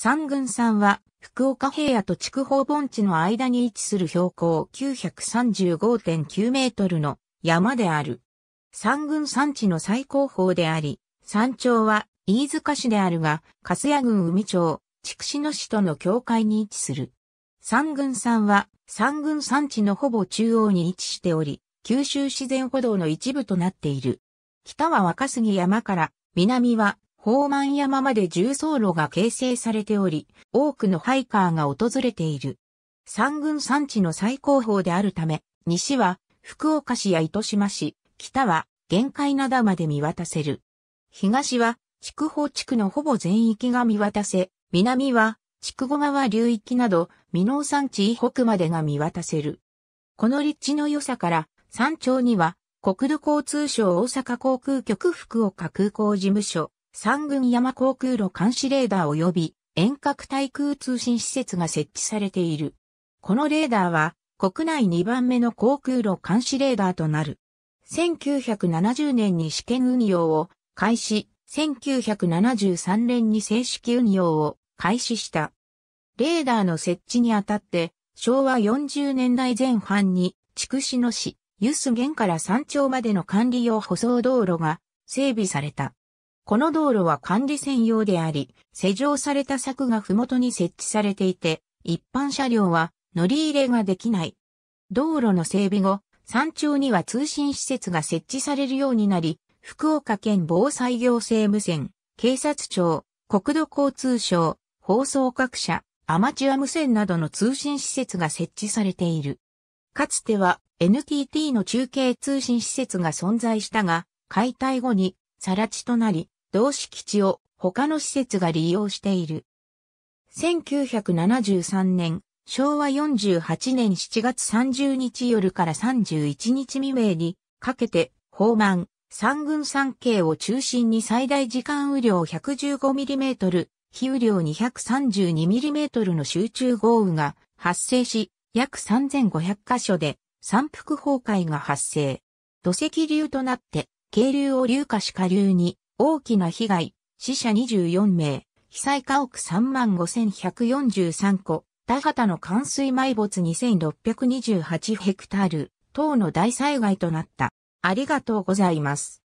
三軍山は、福岡平野と筑豊盆地の間に位置する標高935.9メートルの山である。三軍山地の最高峰であり、山頂は飯塚市であるが、粕谷郡海町、筑紫野市との境界に位置する。三軍山は、三軍山地のほぼ中央に位置しており、九州自然歩道の一部となっている。北は若杉山から、南は宝満山まで重走路が形成されており、多くのハイカーが訪れている。三軍山地の最高峰であるため、西は福岡市や糸島市、北は玄界灘まで見渡せる。東は筑豊地区のほぼ全域が見渡せ、南は筑後川流域など、美濃山地以北までが見渡せる。この立地の良さから、山頂には国土交通省大阪航空局福岡空港事務所、三軍山航空路監視レーダー及び遠隔対空通信施設が設置されている。このレーダーは国内2番目の航空路監視レーダーとなる。1970年に試験運用を開始、1973年に正式運用を開始した。レーダーの設置にあたって、昭和40年代前半に、筑紫野市、スゲ原から山頂までの管理用舗装道路が整備された。この道路は管理専用であり、施錠された柵が麓に設置されていて、一般車両は乗り入れができない。道路の整備後、山頂には通信施設が設置されるようになり、福岡県防災行政無線、警察庁、国土交通省、放送各社、アマチュア無線などの通信施設が設置されている。かつては NTT の中継通信施設が存在したが、解体後に、さら地となり、同市基地を他の施設が利用している。1973年、昭和48年7月30日夜から31日未明にかけて、放満、三軍三景を中心に最大時間雨量 115mm、比雨量 232mm の集中豪雨が発生し、約3500カ所で山腹崩壊が発生。土石流となって、渓流を流下し下流に大きな被害、死者24名、被災家屋35,143戸、田畑の冠水埋没2628ヘクタール、等の大災害となった。ありがとうございます。